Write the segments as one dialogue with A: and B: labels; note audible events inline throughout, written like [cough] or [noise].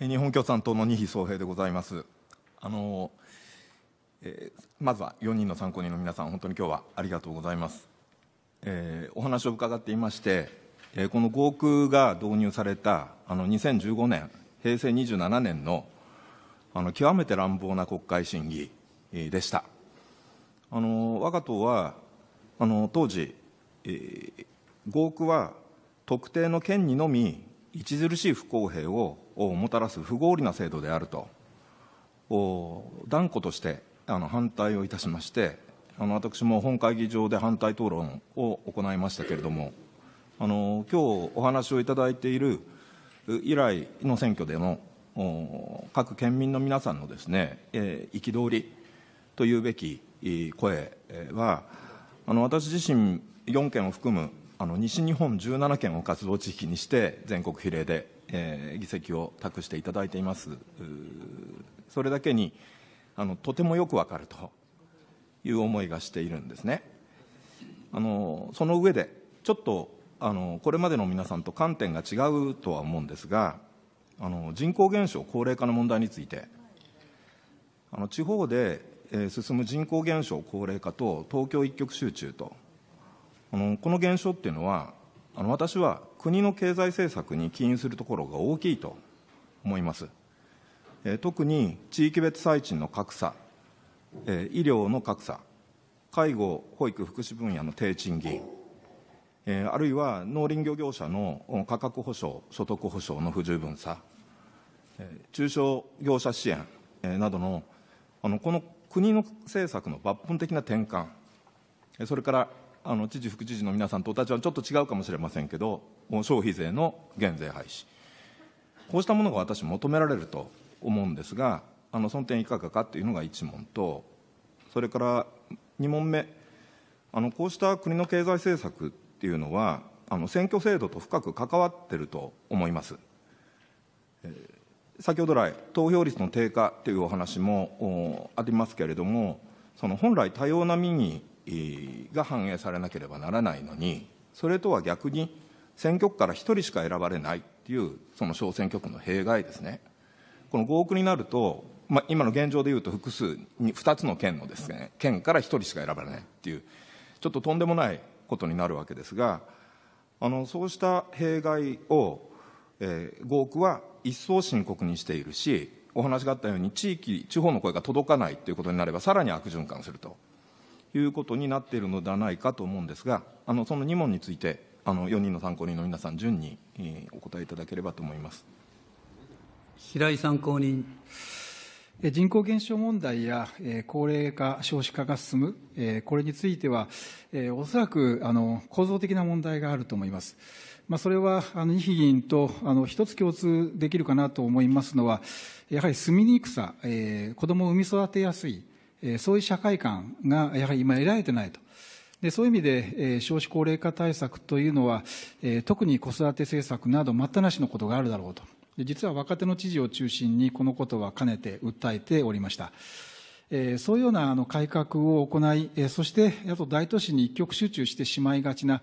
A: 日本共産党の二比総平でございます。あのえー、まずは四人の参考人の皆さん、本当に今日はありがとうございます。えー、お話を伺っていまして、えー、この合区が導入されたあの2015年、平成27年のあの極めて乱暴な国会審議でした。あの我が党はあの当時、えー、合区は特定の県にのみ著しい不公平ををもたらす不合理な制度であると断固としてあの反対をいたしましてあの私も本会議場で反対討論を行いましたけれどもあの今日お話をいただいている以来の選挙での各県民の皆さんのですね、えー、憤りというべき声はあの私自身4県を含むあの西日本17県を活動地域にして全国比例でえー、議席を託していただいています。それだけにあのとてもよくわかるという思いがしているんですね。あのその上でちょっとあのこれまでの皆さんと観点が違うとは思うんですが、あの人口減少高齢化の問題について、あの地方で、えー、進む人口減少高齢化と東京一極集中とあのこの現象っていうのはあの私は国の経済政策に起因するところが大きいと思います。え特に地域別最賃の格差、え医療の格差、介護、保育、福祉分野の低賃金、えあるいは農林漁業者の価格保障、所得保障の不十分さ、え中小業者支援、えなどのあのこの国の政策の抜本的な転換、それからあの知事、副知事の皆さんとお立場はちょっと違うかもしれませんけど、消費税の減税廃止、こうしたものが私、求められると思うんですが、あのその点、いかがかというのが1問と、それから2問目、あのこうした国の経済政策っていうのは、あの選挙制度と深く関わってると思います。えー、先ほど来、投票率の低下というお話もありますけれども、その本来、多様な民意が反映されなければならないのに、それとは逆に、選挙区から1人しか選ばれないっていう、その小選挙区の弊害ですね、この5億になると、まあ、今の現状でいうと、複数に、2つの県のですね、県から1人しか選ばれないっていう、ちょっととんでもないことになるわけですが、あのそうした弊害を、えー、5億は一層深刻にしているし、お話があったように、地域、地方の声が届かないということになれば、さらに悪循環すると。いうことになっているのではないかと思うんですがあのその2問についてあの4人の参考人の皆さん順に、お答えいただければと思います
B: 平井参考人人口減少問題や、え高齢化、少子化が進む、えこれについては、えおそらくあの構造的な問題があると思います。まあ、それは、あの、議員と、あの、一つ共通できるかなと思いますのは、やはり住みにくさ、えど子供を産み育てやすい、えそういう社会観がやはり今得られてないと。でそういう意味で、え少子高齢化対策というのは、え特に子育て政策など待ったなしのことがあるだろうとで実は若手の知事を中心にこのことはかねて訴えておりました。えー、そういうようなあの改革を行い、えー、そしてあと大都市に一極集中してしまいがちな、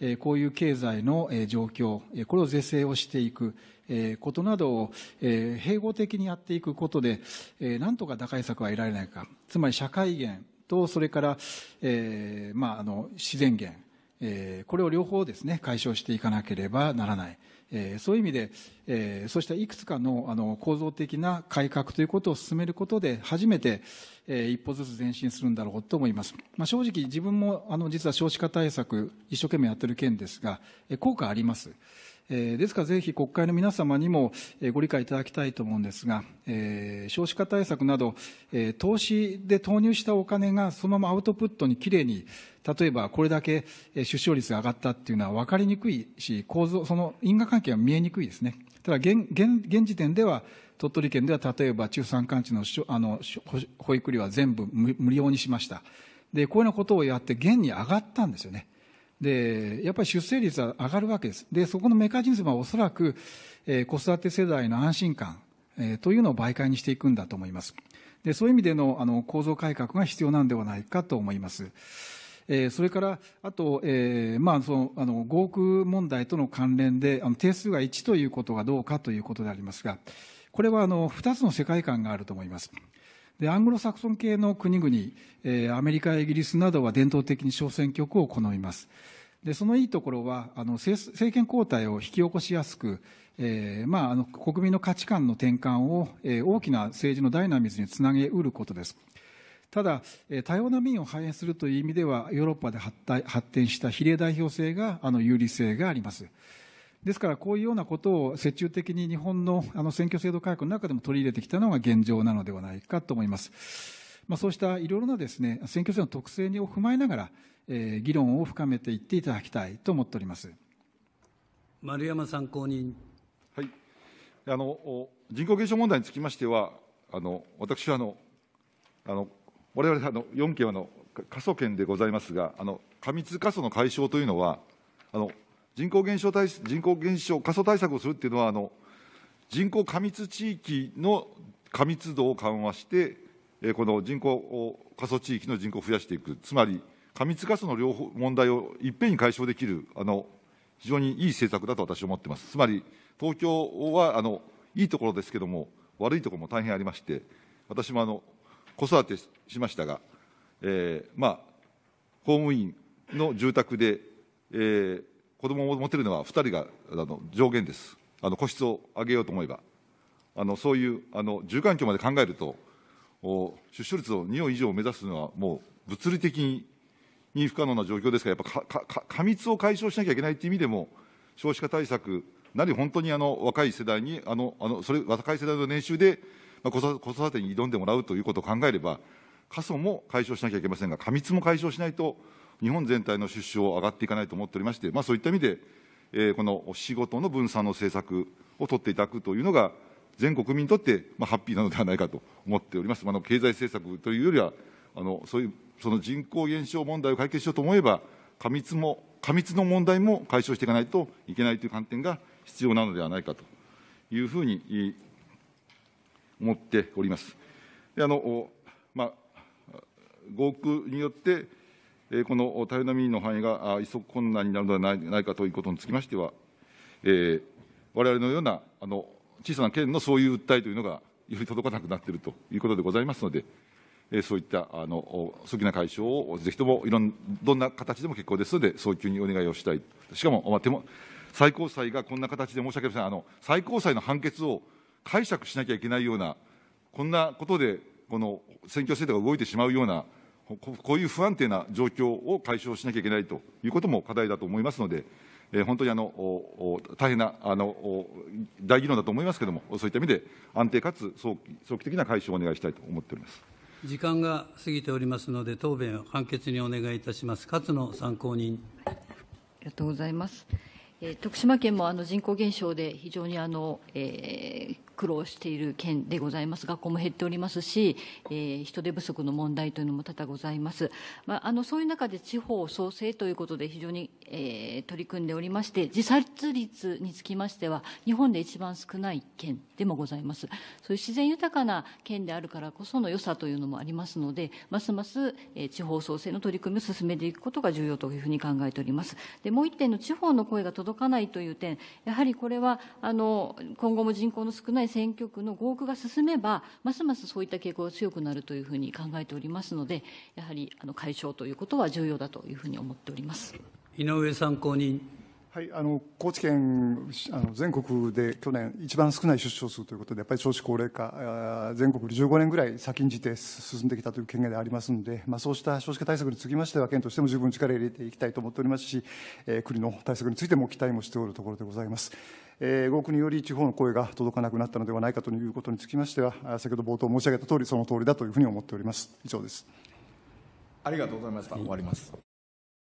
B: えー、こういう経済の、えー、状況、えー、これを是正をしていく、えー、ことなどを、えー、併合的にやっていくことで、えー、なんとか打開策は得られないか。つまり社会源と、それから、えー、まあ、あの、自然源、えー、これを両方ですね、解消していかなければならない。えー、そういう意味で、えー、そうしたいくつかのあの構造的な改革ということを進めることで、初めて、えー、一歩ずつ前進するんだろうと思います。まあ、正直自分もあの実は少子化対策一生懸命やってる件ですが、えー、効果あります。えですからぜひ国会の皆様にもご理解いただきたいと思うんですが、え少子化対策など、え投資で投入したお金がそのままアウトプットにきれいに例えばこれだけ出生率が上がったっていうのは分かりにくいし構造その因果関係が見えにくいですねただ現現現時点では鳥取県では例えば中山間地のあの保育料は全部無料にしましたでこういうようなことをやって現に上がったんですよねでやっぱり出生率は上がるわけですでそこのメカニズムはおそらく、えー、子育て世代の安心感、えー、というのを媒介にしていくんだと思いますでそういう意味でのあの構造改革が必要なんではないかと思います、それからあと、えーまあ、そのあの5億問題との関連であの定数が1ということがどうかということでありますがこれはあの2つの世界観があると思いますでアングロサクソン系の国々、えー、アメリカイギリスなどは伝統的に小選挙区を好みますでそのいいところはあの政権交代を引き起こしやすく、えーまあ、あの国民の価値観の転換を、えー、大きな政治のダイナミズにつなげうることですただ、えー、多様な民を反映するという意味ではヨーロッパで発展した比例代表制があの有利性があります。ですからこういうようなことを折衷的に日本の [laughs] あの選挙制度改革の中でも取り入れてきたのが現状なのではないかと思います。まあ、そうしたいろいろなですね、選挙制の特性を踏まえながら、えー、議論を深めていっていただきたいと思っております。丸山参考人。はい。
C: あの、人口減少問題につきましては、あの、私はあの、あの、我々あの、4県はあの、過疎圏でございますが、あの、過密過疎の解消というのは、あの、人口減少対人口減少過疎対策をするっていうのはあの人口過密地域の過密度を緩和して、えー、この人口過疎地域の人口を増やしていくつまり過密過疎の両方問題をいっぺんに解消できるあの非常にいい政策だと私は思ってますつまり東京はあのいいところですけども悪いところも大変ありまして私もあの子育てしましたが、えー、まあ公務員の住宅で、えー、子供を持てるのは2人があの上限です、あの個室を上げようと思えば、あのそういうあの住環境まで考えると、出生率を2を以上目指すのは、もう物理的に不可能な状況ですから、やっぱ過密を解消しなきゃいけないという意味でも、少子化対策なり、本当にあの若い世代に、あのあのそれ若い世代の年収で、ま子育てに挑んでもらうということを考えれば、過疎も解消しなきゃいけませんが、過密も解消しないと、日本全体の出生を上がっていかないと思っておりまして、まあ、そういった意味で、えー、この仕事の分散の政策を取っていただくというのが、全国民にとって、まあ、ハッピーなのではないかと思っております。まあ、の経済政策というよりはあのそういうその人口減少問題を解決しようと思えば過密も過密の問題も解消していかないといけないという観点が必要なのではないかというふうに思っております。であのまあ、合区によってこの頼みの範囲が一層困難になるのではないかということにつきましては、われわれのようなあの小さな県のそういう訴えというのが、より届かなくなっているということでございますので、そういったあの早期な解消をぜひともいろんどんな形でも結構ですので、早急にお願いをしたい、しかも、も最高裁がこんな形で申し訳ありませんあの、最高裁の判決を解釈しなきゃいけないような、こんなことでこの選挙制度が動いてしまうようなこういう不安定な状況を解消しなきゃいけないということも課題だと思いますので、え本当にあの大変なあの大議論だと思いますけれども、そういった意味で安定かつ早期早期的な解消をお願いしたいと思っております
B: 時間が過ぎておりますので、答弁を簡潔にお願いいたします。勝野参考人ありがとうございます。え徳島県もあの人口減少で非常にあの、え苦労している県でございます。学校も減っておりますし、えー、人手不足の問題というのも多々ございます。まあ、あの、そういう中で地方創生ということで非常に、えー、取り組んでおりまして、自殺率につきましては、日本で一番少ない県でもございます。そういう自然豊かな県であるからこその良さというのもありますので、ますます、えー、地方創生の取り組みを進めていくことが重要というふうに考えております。で、もう一点の地方の声が届かないという点、やはりこれは、あの、今後も人口の少ない内選挙区の合区が進めば、ますますそういった傾向が強くなるというふうに考えておりますので、やはりあの解消ということは重要だというふうに思っております
C: 井上参考人。はい、あの高知県あの全国で去年一番少ない出生数ということでやっぱり少子高齢化全国で15年ぐらい先んじて進んできたという権限でありますので、まあ、そうした少子化対策につきましては県としても十分力を入れていきたいと思っておりますし、えー、国の対策についても期待もしておるところでございます。えー、合により地方の声が届かなくなったのではないかということにつきましては先ほど冒頭申し上げたとおりその通りだというふうに思っております以上です
A: ありがとうございました、終わります